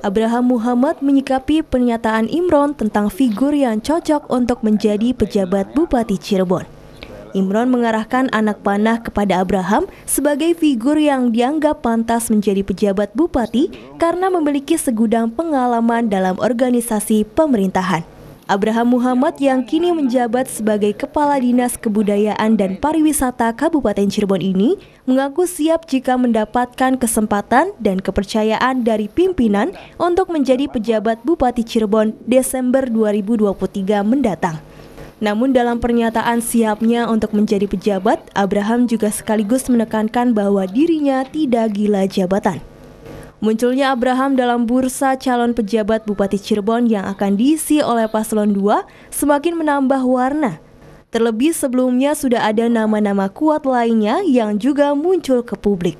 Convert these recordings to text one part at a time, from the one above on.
Abraham Muhammad menyikapi pernyataan Imron tentang figur yang cocok untuk menjadi pejabat Bupati Cirebon. Imron mengarahkan anak panah kepada Abraham sebagai figur yang dianggap pantas menjadi pejabat bupati karena memiliki segudang pengalaman dalam organisasi pemerintahan. Abraham Muhammad yang kini menjabat sebagai Kepala Dinas Kebudayaan dan Pariwisata Kabupaten Cirebon ini mengaku siap jika mendapatkan kesempatan dan kepercayaan dari pimpinan untuk menjadi pejabat Bupati Cirebon Desember 2023 mendatang. Namun dalam pernyataan siapnya untuk menjadi pejabat, Abraham juga sekaligus menekankan bahwa dirinya tidak gila jabatan. Munculnya Abraham dalam bursa calon pejabat Bupati Cirebon yang akan diisi oleh paslon 2 semakin menambah warna. Terlebih sebelumnya sudah ada nama-nama kuat lainnya yang juga muncul ke publik.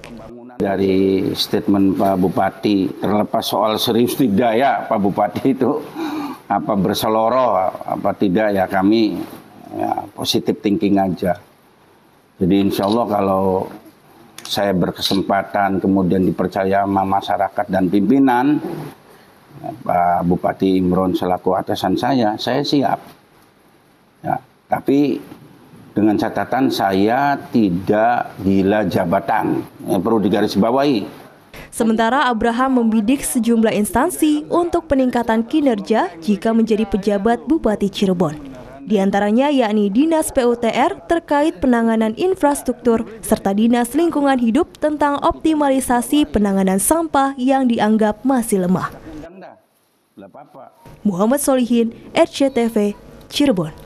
Dari statement Pak Bupati, terlepas soal serius tidak ya Pak Bupati itu apa berseloroh apa tidak ya kami ya, positif thinking aja. Jadi insya Allah kalau saya berkesempatan kemudian dipercaya sama masyarakat dan pimpinan Pak Bupati Imron selaku atasan saya, saya siap. Ya, tapi dengan catatan saya tidak gila jabatan. Yang perlu digarisbawahi. Sementara Abraham membidik sejumlah instansi untuk peningkatan kinerja jika menjadi pejabat Bupati Cirebon di antaranya yakni Dinas PUTR terkait penanganan infrastruktur serta Dinas Lingkungan Hidup tentang optimalisasi penanganan sampah yang dianggap masih lemah. Muhammad Solihin, RCTV, Cirebon.